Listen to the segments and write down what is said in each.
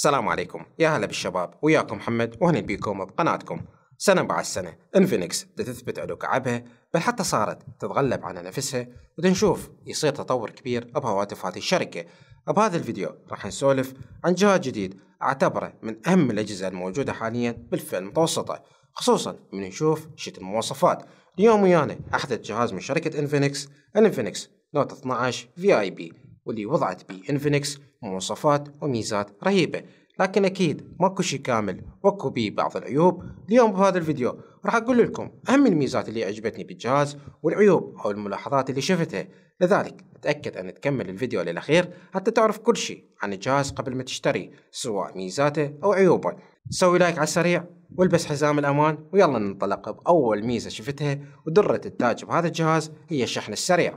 السلام عليكم يا هلا بالشباب وياكم محمد واهلا بيكم بقناتكم سنة بعد سنة انفينكس تثبت على كعبها بل حتى صارت تتغلب على نفسها وتنشوف يصير تطور كبير بهواتف هذه الشركة بهذا الفيديو راح نسولف عن جهاز جديد اعتبره من أهم الأجهزة الموجودة حاليا بالفئة المتوسطة خصوصا من نشوف شت المواصفات اليوم ويانا أحدث جهاز من شركة انفينكس انفينكس نوت 12 في اي بي واللي وضعت بي انفينكس مواصفات وميزات رهيبة لكن أكيد ماكو شي كامل وكو بيه بعض العيوب اليوم بهذا الفيديو راح أقول لكم أهم الميزات اللي عجبتني بالجهاز والعيوب أو الملاحظات اللي شفتها لذلك تأكد أن تكمل الفيديو للأخير حتى تعرف كل شيء عن الجهاز قبل ما تشتري سواء ميزاته أو عيوبه سوي لايك على السريع والبس حزام الأمان ويلا ننطلق بأول ميزة شفتها ودرة التاج بهذا الجهاز هي الشحن السريع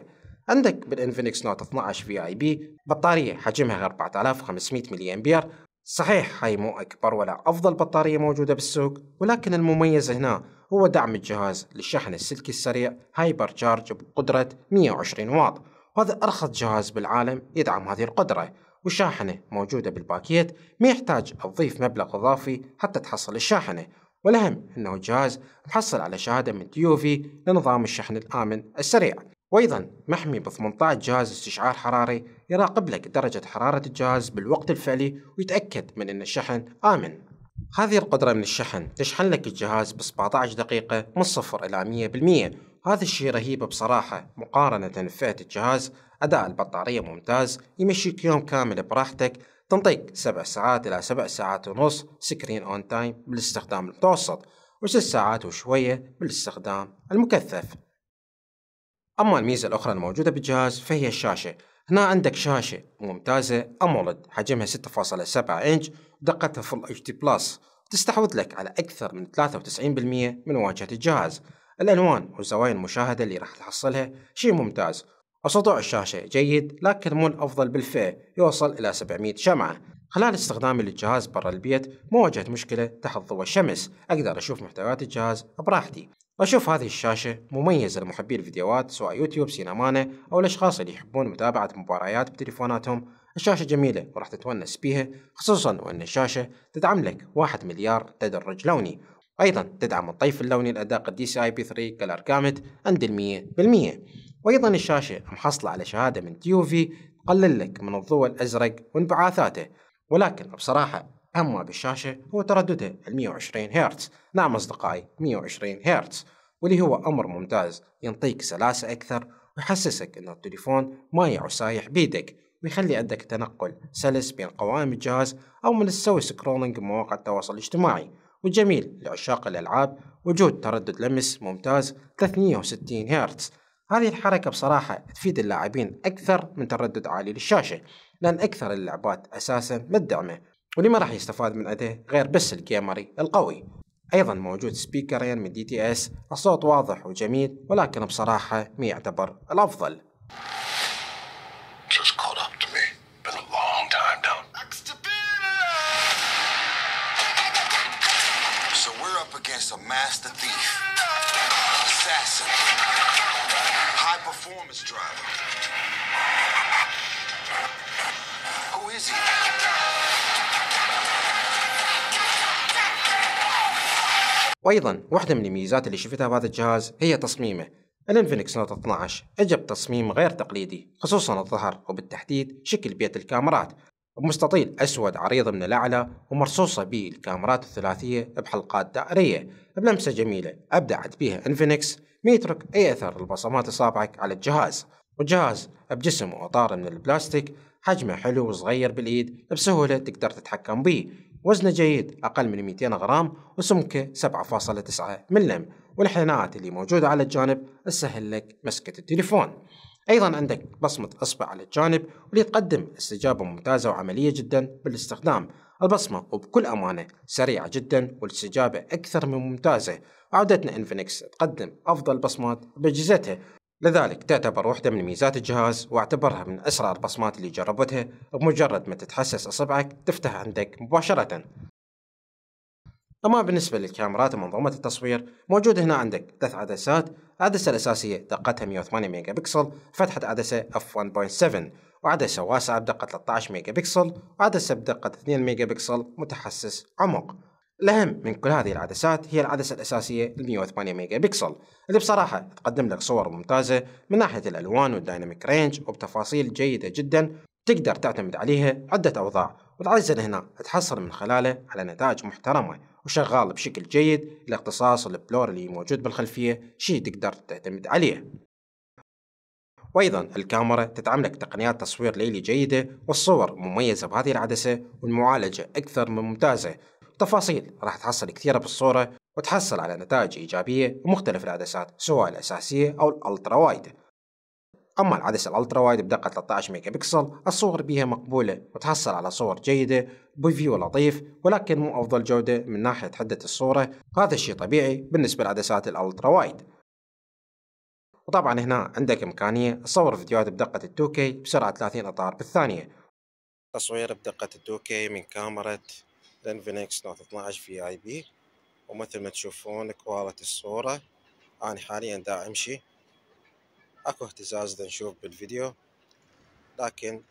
عندك بالانفينكس نوت 12 في اي بي بطارية حجمها 4500 ملي امبير صحيح هاي مو أكبر ولا أفضل بطارية موجودة بالسوق ولكن المميز هنا هو دعم الجهاز للشحن السلكي السريع هايبر تشارج بقدرة 120 واط وهذا أرخص جهاز بالعالم يدعم هذه القدرة والشاحنة موجودة بالباكيت ما يحتاج تضيف مبلغ إضافي حتى تحصل الشاحنة والأهم أنه الجهاز محصل على شهادة من ديوفي لنظام الشحن الآمن السريع وأيضا محمي ب 18 جهاز استشعار حراري يراقب لك درجة حرارة الجهاز بالوقت الفعلي ويتأكد من أن الشحن آمن هذه القدرة من الشحن تشحن لك الجهاز ب 17 دقيقة من الصفر إلى 100% هذا الشيء رهيب بصراحة مقارنة بفئة الجهاز أداء البطارية ممتاز يمشيك يوم كامل براحتك تنطيك 7 ساعات إلى 7 ساعات ونص سكرين أون تايم بالاستخدام المتوسط و6 ساعات وشوية بالاستخدام المكثف أما الميزة الأخرى الموجودة بالجهاز فهي الشاشة هنا عندك شاشة ممتازة أمولد حجمها 6.7 إنش ودقتها فل اتش دي بلس تستحوذ لك على أكثر من 93% من واجهة الجهاز الألوان وزوايا المشاهدة اللي راح تحصلها شيء ممتاز وسطوع الشاشة جيد لكن مو الأفضل بالفئة يوصل إلى 700 شمعة خلال استخدامي للجهاز برا البيت ما واجهت مشكلة تحت ضوء الشمس أقدر أشوف محتويات الجهاز براحتي أشوف هذه الشاشة مميزة لمحبي الفيديوهات سواء يوتيوب سينمانة أو الأشخاص اللي يحبون متابعة مباريات بتليفوناتهم الشاشة جميلة وراح تتونس بيها خصوصا وأن الشاشة تدعم لك واحد مليار تدرج لوني أيضا تدعم الطيف اللوني الأداق الدي سي اي بي 3 كالر كامت عند المية بالمية وأيضا الشاشة محصلة على شهادة من تيوفي تقلل لك من الضوء الأزرق وانبعاثاته ولكن بصراحة أما بالشاشة هو ترددها ال 120 هرتز نعم أصدقائي 120 هرتز واللي هو أمر ممتاز ينطيك سلاسة أكثر ويحسسك أن التليفون ما يعسايح بيدك ويخلي عندك تنقل سلس بين قوائم الجهاز أو من السوي سكرولينج بمواقع التواصل الاجتماعي وجميل لعشاق الألعاب وجود تردد لمس ممتاز 360 هرتز هذه الحركة بصراحة تفيد اللاعبين أكثر من تردد عالي للشاشة لأن أكثر اللعبات أساسا مدعمة واللي ما راح يستفاد من أده غير بس الجيمري القوي أيضا موجود سبيكرين من دي تي اس الصوت واضح وجميل ولكن بصراحة ما يعتبر الأفضل performance driver. Who is he? وايضا واحدة من الميزات اللي شفتها بهذا الجهاز هي تصميمه الانفينكس نوت 12 اجب بتصميم غير تقليدي خصوصا الظهر وبالتحديد شكل بيت الكاميرات بمستطيل أسود عريض من الأعلى ومرصوصة به الكاميرات الثلاثية بحلقات دائرية بلمسة جميلة أبدعت بها انفينكس ما يترك أي أثر لبصمات إصابعك على الجهاز والجهاز بجسم وأطار من البلاستيك حجمه حلو وصغير باليد بسهولة تقدر تتحكم به وزنه جيد أقل من 200 غرام وسمكه 7.9 ملم والحناءات اللي موجودة على الجانب تسهل لك مسكة التليفون أيضا عندك بصمة إصبع على الجانب واللي تقدم استجابة ممتازة وعملية جدا بالاستخدام البصمة وبكل أمانة سريعة جدا والاستجابة أكثر من ممتازة عودتنا انفينكس تقدم أفضل بصمات بأجهزتها لذلك تعتبر واحدة من ميزات الجهاز واعتبرها من أسرع البصمات اللي جربتها بمجرد ما تتحسس إصبعك تفتح عندك مباشرة أما بالنسبة للكاميرات ومنظومة التصوير موجود هنا عندك ثلاث عدسات العدسة الأساسية دقتها 108 ميجا بكسل فتحة عدسة f1.7 وعدسة واسعة بدقة 13 ميجا بكسل وعدسة بدقة 2 ميجا بكسل متحسس عمق الأهم من كل هذه العدسات هي العدسة الأساسية ال 108 ميجا بكسل اللي بصراحة تقدم لك صور ممتازة من ناحية الألوان والدايناميك رينج وبتفاصيل جيدة جدا تقدر تعتمد عليها عدة أوضاع وتعزل هنا تحصل من خلاله على نتائج محترمة وشغال بشكل جيد لاختصاص البلور اللي موجود بالخلفية شيء تقدر تعتمد عليه وايضا الكاميرا تدعم لك تقنيات تصوير ليلي جيده والصور مميزه بهذه العدسه والمعالجه اكثر من ممتازه تفاصيل راح تحصل كثيرة بالصورة وتحصل على نتائج إيجابية ومختلف العدسات سواء الأساسية أو الألترا وايد أما العدسة الألترا وايد بدقة 13 ميجا بكسل الصور بها مقبولة وتحصل على صور جيدة بفيو لطيف ولكن مو أفضل جودة من ناحية حدة الصورة هذا الشيء طبيعي بالنسبة لعدسات الألترا وايد وطبعا هنا عندك إمكانية تصور فيديوهات بدقة 2K بسرعة 30 إطار بالثانية تصوير بدقة 2K من كاميرا لنفينكس نوت 12 في اي بي ومثل ما تشوفون كواليتي الصورة أنا حاليا دا أمشي أكو اهتزاز دا نشوف بالفيديو لكن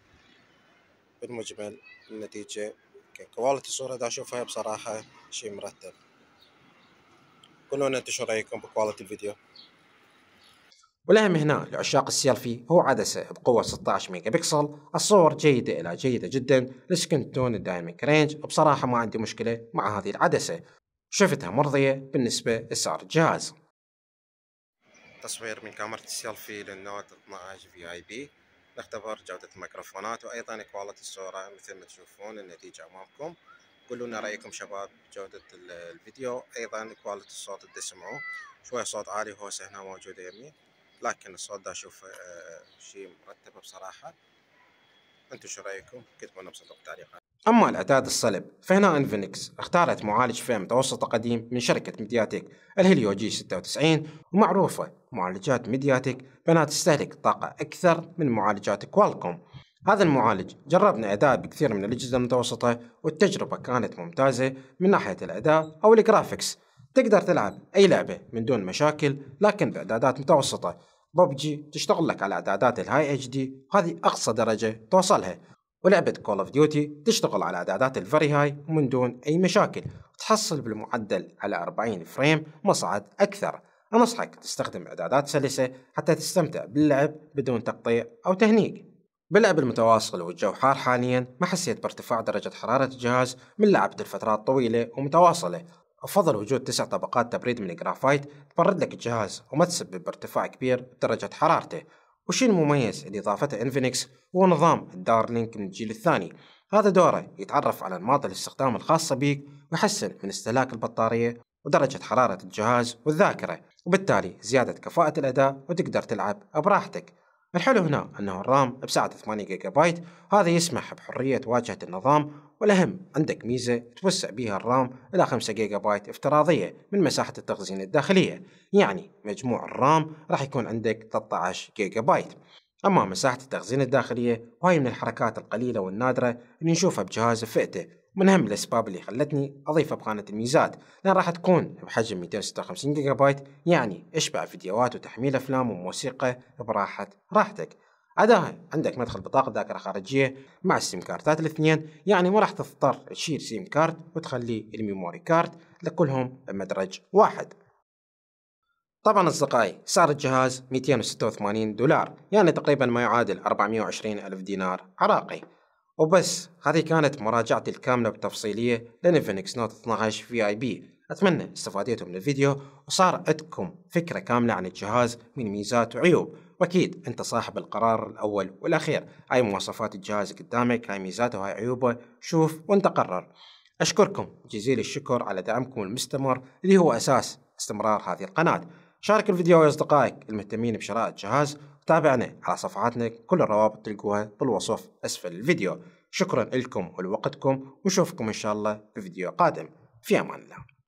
بالمجمل النتيجة كواليتي الصورة دا أشوفها بصراحة شي مرتب قولوا لنا انتوا شو رايكم بكواليتي الفيديو والأهم هنا لعشاق السيلفي هو عدسة بقوة 16 ميجا بكسل الصور جيدة إلى جيدة جدا لسكن تون الدايمنج رينج بصراحة ما عندي مشكلة مع هذه العدسة شفتها مرضية بالنسبة لسعر الجهاز تصوير من كاميرا السيلفي للنوت 12 في اي بي نختبر جودة الميكروفونات وأيضا كواليتي الصورة مثل ما تشوفون النتيجة أمامكم قولوا لنا رأيكم شباب جودة الفيديو أيضا كواليتي الصوت اللي تسمعوه شوية صوت عالي هوسة هنا موجودة يمي لكن الصوت ده أشوف آه، شيء مرتب بصراحة أنتم شو رأيكم؟ كتبوا لنا بصندوق التعليقات أما الإعداد الصلب فهنا أنفينكس اختارت معالج فئة متوسطة قديم من شركة ميدياتك الهيليو جي 96 ومعروفة معالجات ميدياتك بأنها تستهلك طاقة أكثر من معالجات كوالكوم هذا المعالج جربنا أداء بكثير من الأجهزة المتوسطة والتجربة كانت ممتازة من ناحية الأداء أو الجرافيكس تقدر تلعب أي لعبة من دون مشاكل لكن بإعدادات متوسطة ببجي تشتغل لك على اعدادات الهاي اتش دي وهذه اقصى درجه توصلها ولعبة كول اوف ديوتي تشتغل على اعدادات الفري هاي من دون اي مشاكل تحصل بالمعدل على 40 فريم مصعد اكثر انصحك تستخدم اعدادات سلسة حتى تستمتع باللعب بدون تقطيع او تهنيك باللعب المتواصل والجو حار حاليا ما حسيت بارتفاع درجة حرارة الجهاز من لعبة لفترات طويلة ومتواصلة أفضل وجود تسع طبقات تبريد من الجرافايت تبرد لك الجهاز وما تسبب ارتفاع كبير بدرجة حرارته والشيء المميز اللي ضافته انفينكس هو نظام الدارلينك من الجيل الثاني هذا دوره يتعرف على أنماط الاستخدام الخاصة بيك ويحسن من استهلاك البطارية ودرجة حرارة الجهاز والذاكرة وبالتالي زيادة كفاءة الأداء وتقدر تلعب براحتك الحلو هنا أنه الرام بسعة 8 جيجا بايت هذا يسمح بحرية واجهة النظام والأهم عندك ميزة توسع بها الرام إلى 5 جيجا بايت افتراضية من مساحة التخزين الداخلية يعني مجموع الرام راح يكون عندك 13 جيجا بايت أما مساحة التخزين الداخلية وهي من الحركات القليلة والنادرة اللي نشوفها بجهاز فئته من أهم الأسباب اللي خلتني أضيف قناة الميزات لأن راح تكون بحجم 256 جيجا بايت يعني اشبع فيديوهات وتحميل أفلام وموسيقى براحة راحتك عداها عندك مدخل بطاقة ذاكرة خارجية مع السيم كارتات الاثنين يعني ما راح تضطر تشيل سيم كارت وتخلي الميموري كارت لكلهم بمدرج واحد طبعا اصدقائي سعر الجهاز 286 دولار يعني تقريبا ما يعادل 420 الف دينار عراقي وبس هذه كانت مراجعتي الكاملة بتفصيلية لنفينكس نوت 12 في اي بي أتمنى استفاديتم من الفيديو وصار عندكم فكرة كاملة عن الجهاز من ميزات وعيوب وأكيد أنت صاحب القرار الأول والأخير هاي مواصفات الجهاز قدامك هاي ميزاته وهاي عيوبه شوف وأنت قرر أشكركم جزيل الشكر على دعمكم المستمر اللي هو أساس استمرار هذه القناة شارك الفيديو يا أصدقائك المهتمين بشراء الجهاز وتابعنا على صفحاتنا كل الروابط تلقوها بالوصف أسفل الفيديو شكرا لكم ولوقتكم وشوفكم إن شاء الله بفيديو قادم في أمان الله